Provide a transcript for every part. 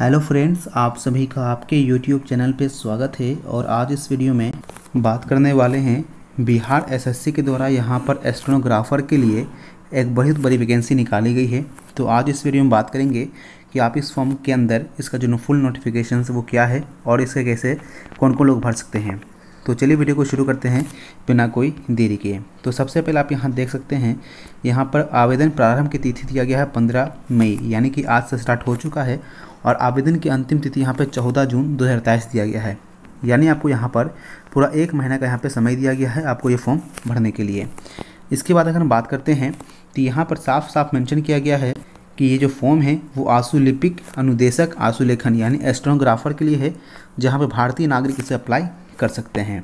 hello friends आप सभी का आपके यूट्यूब चैनल पे स्वागत है और आज इस वीडियो में बात करने वाले हैं बिहार एसएससी के द्वारा यहाँ पर एस्ट्रोनोग्राफर के लिए एक बहुत बड़ी वैकेंसी निकाली गई है तो आज इस वीडियो में बात करेंगे कि आप इस फॉर्म के अंदर इसका जो फुल नोटिफिकेशन वो क्या है और इसके कैसे कौन कौन लोग भर सकते हैं तो चलिए वीडियो को शुरू करते हैं बिना कोई देरी किए तो सबसे पहले आप यहाँ देख सकते हैं यहाँ पर आवेदन प्रारंभ की तिथि दिया गया है पंद्रह मई यानी कि आज से स्टार्ट हो चुका है और आवेदन की अंतिम तिथि यहाँ पर चौदह जून दो दिया गया है यानी आपको यहाँ पर पूरा एक महीना का यहाँ पर समय दिया गया है आपको ये फॉर्म भरने के लिए इसके बाद अगर हम बात करते हैं तो यहाँ पर साफ साफ मेंशन किया गया है कि ये जो फॉर्म है वो आंसुलिपिक अनुदेशक आंसुलेखन यानी एस्ट्रोग्राफर के लिए है जहाँ पर भारतीय नागरिक इसे अप्लाई कर सकते हैं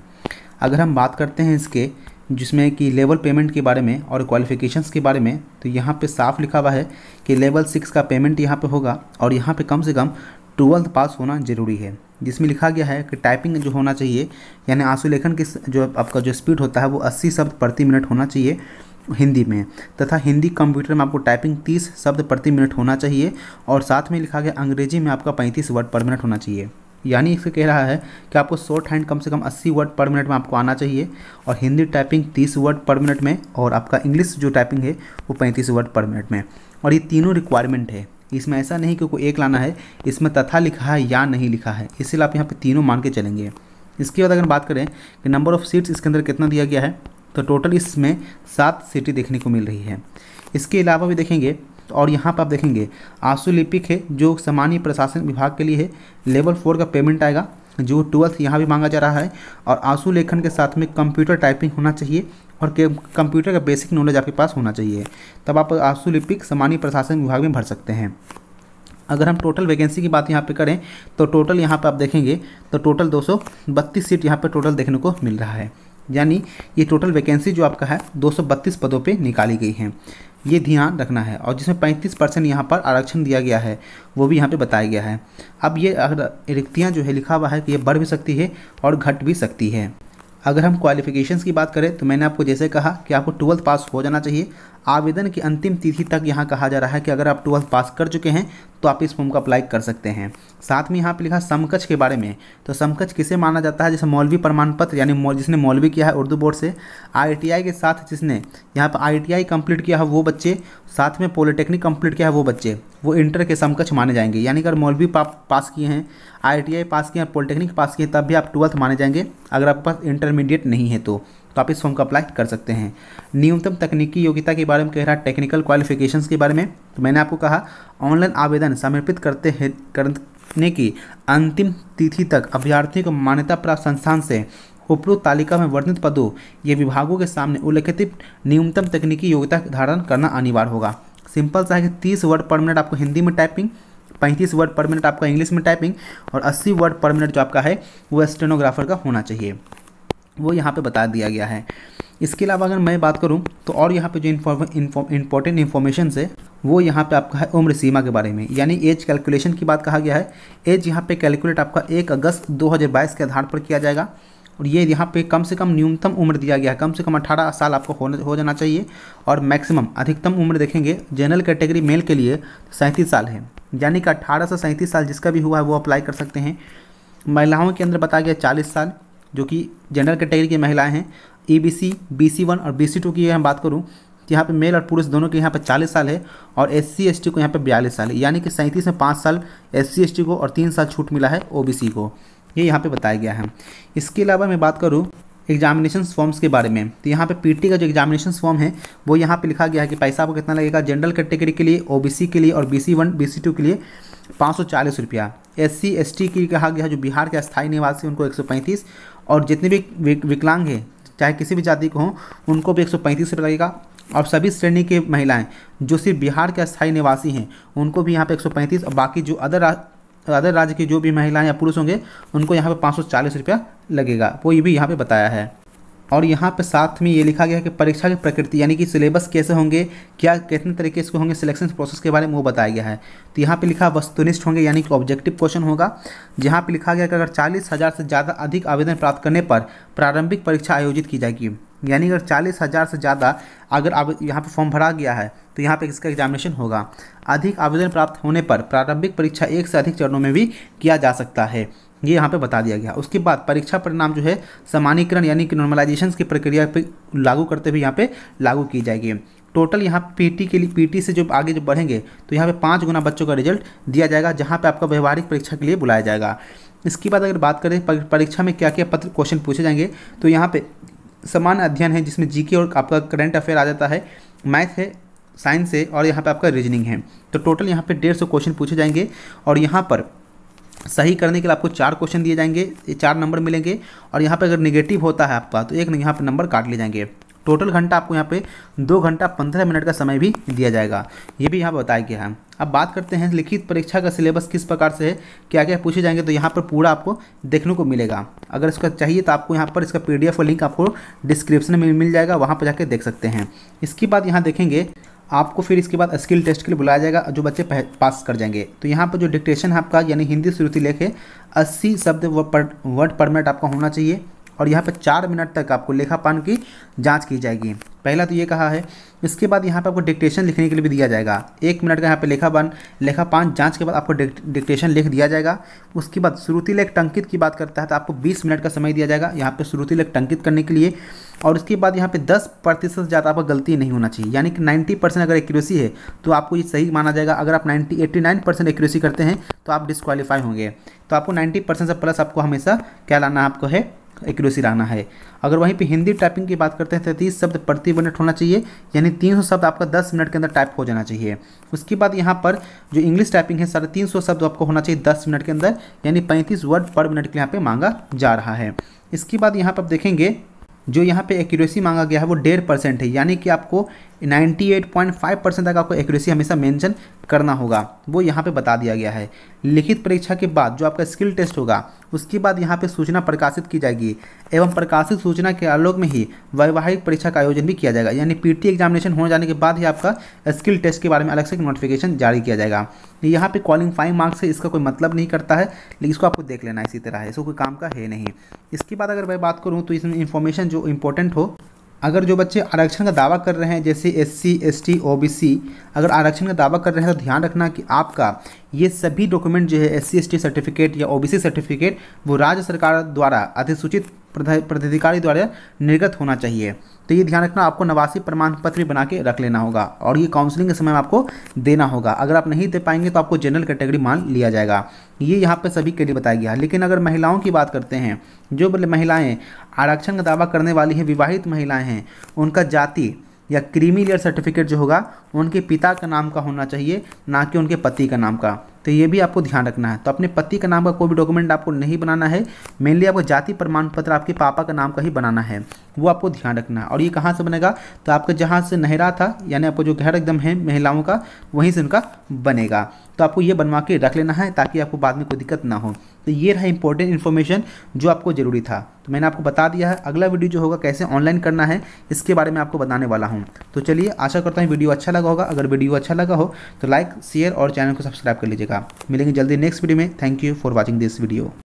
अगर हम बात करते हैं इसके जिसमें कि लेवल पेमेंट के बारे में और क्वालिफिकेशंस के बारे में तो यहाँ पे साफ लिखा हुआ है कि लेवल सिक्स का पेमेंट यहाँ पे होगा और यहाँ पे कम से कम ट्वेल्थ पास होना ज़रूरी है जिसमें लिखा गया है कि टाइपिंग जो होना चाहिए यानी आंसू लेखन की जो आपका जो स्पीड होता है वो अस्सी शब्द प्रति मिनट होना चाहिए हिंदी में तथा हिंदी कंप्यूटर में आपको टाइपिंग तीस शब्द प्रति मिनट होना चाहिए और साथ में लिखा गया अंग्रेजी में आपका पैंतीस वर्ड पर मिनट होना चाहिए यानी इससे कह रहा है कि आपको शॉर्ट हैंड कम से कम 80 वर्ड पर मिनट में आपको आना चाहिए और हिंदी टाइपिंग 30 वर्ड पर मिनट में और आपका इंग्लिश जो टाइपिंग है वो 35 वर्ड पर मिनट में और ये तीनों रिक्वायरमेंट है इसमें ऐसा नहीं कि कोई एक लाना है इसमें तथा लिखा है या नहीं लिखा है इसलिए आप यहाँ पर तीनों मान के चलेंगे इसके बाद अगर बात करें कि नंबर ऑफ़ सीट्स इसके अंदर कितना दिया गया है तो टोटल इसमें सात सीटें देखने को मिल रही है इसके अलावा भी देखेंगे और यहाँ पर आप देखेंगे आंसू लिपिक है जो सामान्य प्रशासन विभाग के लिए है लेवल फोर का पेमेंट आएगा जो ट्वेल्थ यहाँ भी मांगा जा रहा है और आंसू लेखन के साथ में कंप्यूटर टाइपिंग होना चाहिए और कंप्यूटर का बेसिक नॉलेज आपके पास होना चाहिए तब आप आंसू लिपिक सामान्य प्रशासन विभाग में भर सकते हैं अगर हम टोटल वैकेंसी की बात यहाँ पे करें तो टोटल यहाँ पे आप देखेंगे तो टोटल दो सीट यहाँ पर टोटल देखने को मिल रहा है यानी ये टोटल वैकेंसी जो आपका है दो पदों पर निकाली गई हैं ये ध्यान रखना है और जिसमें 35 परसेंट यहाँ पर आरक्षण दिया गया है वो भी यहाँ पे बताया गया है अब ये रिक्तियाँ जो है लिखा हुआ है कि ये बढ़ भी सकती है और घट भी सकती है अगर हम क्वालिफिकेशंस की बात करें तो मैंने आपको जैसे कहा कि आपको ट्वेल्थ पास हो जाना चाहिए आवेदन की अंतिम तिथि तक यहाँ कहा जा रहा है कि अगर आप ट्वेल्थ पास कर चुके हैं तो आप इस फॉर्म को अप्लाई कर सकते हैं साथ में यहाँ पे लिखा समकक्ष के बारे में तो समकक्ष किसे माना जाता है जैसे मौलवी प्रमाण पत्र यानी मौल, जिसने मौलवी किया है उर्दू बोर्ड से आईटीआई के साथ जिसने यहाँ पर आईटीआई कंप्लीट किया है वो बच्चे साथ में पॉलिटेक्निक कंप्लीट किया है वो बच्चे वो इंटर के समकक्ष माने जाएंगे यानी अगर मौलवी पा, पास किए हैं आई पास किए हैं पॉलिटेक्निक पास किए हैं तब भी आप ट्वेल्थ माने जाएंगे अगर आपके पास इंटरमीडिएट नहीं है तो तो आप इस फॉर्म का अप्लाई कर सकते हैं न्यूनतम तकनीकी योग्यता के बारे में कह रहा टेक्निकल क्वालिफिकेशंस के बारे में तो मैंने आपको कहा ऑनलाइन आवेदन समर्पित करते हैं करने की अंतिम तिथि तक अभ्यर्थियों को मान्यता प्राप्त संस्थान से उपरोक्त तालिका में वर्णित पदों या विभागों के सामने उल्लेखित न्यूनतम तकनीकी योग्यता धारण करना अनिवार्य होगा सिंपल सा है कि तीस वर्ड पर मिनट आपको हिंदी में टाइपिंग पैंतीस वर्ड पर मिनट आपका इंग्लिश में टाइपिंग और अस्सी वर्ड पर मिनट जो आपका है वो स्टेनोग्राफर का होना चाहिए वो यहाँ पे बता दिया गया है इसके अलावा अगर मैं बात करूँ तो और यहाँ पे जो इम्पोर्टेंट इन्फॉर्मेशन है वो यहाँ पे आपका है उम्र सीमा के बारे में यानी एज कैलकुलेशन की बात कहा गया है एज यहाँ पे कैलकुलेट आपका एक अगस्त 2022 के आधार पर किया जाएगा और ये यहाँ पे कम से कम न्यूनतम उम्र दिया गया है कम से कम 18 साल आपको होना हो जाना चाहिए और मैक्सिमम अधिकतम उम्र देखेंगे जनरल कैटेगरी मेल के लिए सैंतीस साल है यानी कि अट्ठारह से सैंतीस साल जिसका भी हुआ है वो अप्लाई कर सकते हैं महिलाओं के अंदर बताया गया चालीस साल जो कि जनरल कैटेगरी की महिलाएं हैं E B C B C one और बी सी टू की हम बात करूँ तो यहाँ पे मेल और पुरुष दोनों के यहाँ पे 40 साल है और एस सी एस टी को यहाँ पे बयालीस साल है यानी कि सैंतीस में पाँच साल एस सी एस टी को और तीन साल छूट मिला है ओ बी सी को ये यहाँ पे बताया गया है इसके अलावा मैं बात करूँ एग्जामिनेशन फॉर्म्स के बारे में तो यहाँ पे पीटी का जो एग्जामिनेशन फॉर्म है वो यहाँ पे लिखा गया है कि पैसा आपको कितना लगेगा जनरल कैटेगरी के लिए ओबीसी के लिए और बीसी वन बीसी टू के लिए पाँच सौ चालीस रुपया एस सी एस टी की कहा गया है जो बिहार के अस्थायी निवासी उनको एक सौ पैंतीस और जितने भी विकलांग हैं चाहे किसी भी जाति के हों उनको भी एक सौ पैंतीस रुपये लगेगा और सभी श्रेणी के महिलाएं जो सिर्फ बिहार के अस्थायी निवासी हैं उनको भी यहाँ पे 135 और बाकी जो अदर अदर राज्य की जो भी महिलाएं या पुरुष होंगे उनको यहाँ पे 540 रुपया लगेगा वो ये भी यहाँ पे बताया है और यहाँ पे साथ में ये लिखा गया है कि परीक्षा की प्रकृति यानी कि सिलेबस कैसे होंगे क्या कितने तरीके इसको होंगे सिलेक्शन प्रोसेस के बारे में वो बताया गया है तो यहाँ पे लिखा वस्तुनिष्ठ होंगे यानी कि ऑब्जेक्टिव क्वेश्चन होगा जहाँ पे लिखा गया कि अगर चालीस हज़ार से ज़्यादा अधिक आवेदन प्राप्त करने पर प्रारंभिक परीक्षा आयोजित की जाएगी यानी अगर चालीस हज़ार से ज़्यादा अगर आप यहाँ पर फॉर्म भरा गया है तो यहाँ पर इसका एग्जामिनेशन होगा अधिक आवेदन प्राप्त होने पर प्रारंभिक परीक्षा एक से अधिक चरणों में भी किया जा सकता है ये यहाँ पे बता दिया गया उसके बाद परीक्षा परिणाम जो है समानीकरण यानी कि नॉर्मलाइजेशन की प्रक्रिया पर लागू करते हुए यहाँ पे लागू की जाएगी टोटल यहाँ पीटी के लिए पीटी से जो आगे जो बढ़ेंगे तो यहाँ पे पाँच गुना बच्चों का रिजल्ट दिया जाएगा जहाँ पे आपका व्यवहारिक परीक्षा के लिए बुलाया जाएगा इसके बाद अगर बात करें परीक्षा में क्या क्या पत्र क्वेश्चन पूछे जाएंगे तो यहाँ पर समान अध्ययन है जिसमें जी और आपका करंट अफेयर आ जाता है मैथ है साइंस है और यहाँ पर आपका रीजनिंग है तो टोटल यहाँ पर डेढ़ सौ क्वेश्चन पूछे जाएंगे और यहाँ पर सही करने के लिए आपको चार क्वेश्चन दिए जाएंगे ये चार नंबर मिलेंगे और यहाँ पे अगर निगेटिव होता है आपका तो एक यहाँ पे नंबर काट लिए जाएंगे टोटल घंटा आपको यहाँ पे दो घंटा पंद्रह मिनट का समय भी दिया जाएगा ये भी यहाँ बताया गया है अब बात करते हैं लिखित परीक्षा का सिलेबस किस प्रकार से है क्या क्या पूछे जाएंगे तो यहाँ पर पूरा आपको देखने को मिलेगा अगर इसका चाहिए तो आपको यहाँ पर इसका पी पीडीएफ लिंक आपको डिस्क्रिप्शन में मिल जाएगा वहाँ पर जाके देख सकते हैं इसके बाद यहाँ देखेंगे आपको फिर इसके बाद स्किल टेस्ट के लिए बुलाया जाएगा जो बच्चे पास कर जाएंगे तो यहाँ पर जो डिक्टेशन है आपका यानी हिंदी श्रुति लेख है अस्सी शब्द वर्ड परमिट आपका होना चाहिए और यहाँ पर चार मिनट तक आपको लेखापान की जाँच की जाएगी पहला तो ये कहा है इसके बाद यहाँ पर आपको डिक्टेशन लिखने के लिए भी दिया जाएगा एक मिनट का यहाँ पर लेखापान लेखापान जाँच के बाद आपको डिक्टेशन लिख दिया जाएगा उसके बाद श्रुति लेख टंकित की बात करता है तो आपको बीस मिनट का समय दिया जाएगा यहाँ पर श्रुति लेख टंकित करने के लिए और उसके बाद यहाँ पे 10 प्रतिशत ज़्यादा आपको गलती नहीं होना चाहिए यानी कि 90 परसेंट अगर एक्यूरेसी है तो आपको ये सही माना जाएगा अगर आप 90 89 परसेंट एक्यूरेसी करते हैं तो आप डिस्कवालीफाई होंगे तो आपको 90 परसेंट से प्लस आपको हमेशा क्या लाना आपको है एक्यूरेसी रहना है अगर वहीं पे हिंदी टाइपिंग की बात करते हैं तैंतीस शब्द प्रति मिनट होना चाहिए यानी 300 शब्द आपका 10 मिनट के अंदर टाइप हो जाना चाहिए उसके बाद यहाँ पर जो इंग्लिश टाइपिंग है साढ़े तीन शब्द आपको होना चाहिए दस मिनट के अंदर यानी पैंतीस वर्ड पर मिनट के यहाँ पर मांगा जा रहा है इसके बाद यहाँ पर आप देखेंगे जो यहाँ पे एक्यूरेसी मांगा गया है वो डेढ़ परसेंट है यानी कि आपको 98.5 परसेंट तक आपको एक्यूरेसी हमेशा मेंशन करना होगा वो यहाँ पे बता दिया गया है लिखित परीक्षा के बाद जो आपका स्किल टेस्ट होगा उसके बाद यहाँ पे सूचना प्रकाशित की जाएगी एवं प्रकाशित सूचना के आलोक में ही वैवाहिक परीक्षा का आयोजन भी किया जाएगा यानी पीटी एग्जामिनेशन होने जाने के बाद ही आपका स्किल टेस्ट के बारे में अलग से नोटिफिकेशन जारी किया जाएगा यहाँ कॉलिंग क्वालिफाइंग मार्क्स है इसका कोई मतलब नहीं करता है लेकिन इसको आपको देख लेना इसी तरह है इसको कोई काम का है नहीं इसके बाद अगर मैं बात करूँ तो इसमें इन्फॉर्मेशन जो इंपॉर्टेंट हो अगर जो बच्चे आरक्षण का दावा कर रहे हैं जैसे S C S T O B C अगर आरक्षण का दावा कर रहे हैं तो ध्यान रखना कि आपका ये सभी डॉक्यूमेंट जो है S C S T certificate या ओ बी सी सर्टिफिकेट वो राज्य सरकार द्वारा अधिसूचित प्राधिकारी द्वारा निर्गत होना चाहिए तो ये ध्यान रखना आपको नवासी प्रमाण पत्र भी बना के रख लेना होगा और ये काउंसलिंग के समय में आपको देना होगा अगर आप नहीं दे पाएंगे तो आपको जनरल कैटेगरी मान लिया जाएगा ये यहाँ पे सभी के लिए बताया गया लेकिन अगर महिलाओं की बात करते हैं जो महिलाएँ आरक्षण का दावा करने वाली हैं विवाहित महिलाएँ हैं उनका जाति या क्रीमी लेयर सर्टिफिकेट जो होगा उनके पिता का नाम का होना चाहिए ना कि उनके पति का नाम का तो ये भी आपको ध्यान रखना है तो अपने पति का नाम का कोई भी डॉक्यूमेंट आपको नहीं बनाना है मेनली आपको जाति प्रमाण पत्र आपके पापा का नाम का ही बनाना है वो आपको ध्यान रखना है और ये कहाँ से बनेगा तो आपका जहाँ से नहरा था यानी आपको जो घर एकदम है महिलाओं का वहीं से उनका बनेगा तो आपको ये बनवा के रख लेना है ताकि आपको बाद में कोई दिक्कत ना हो तो ये रहा इंपॉर्टेंट इन्फॉर्मेशन जो आपको ज़रूरी था तो मैंने आपको बता दिया है अगला वीडियो जो होगा कैसे ऑनलाइन करना है इसके बारे में आपको बताने वाला हूँ तो चलिए आशा करता हूँ वीडियो अच्छा लगा होगा अगर वीडियो अच्छा लगा हो तो लाइक शेयर और चैनल को सब्सक्राइब कर लीजिएगा मिलेंगे जल्दी नेक्स्ट वीडियो में thank you for watching this video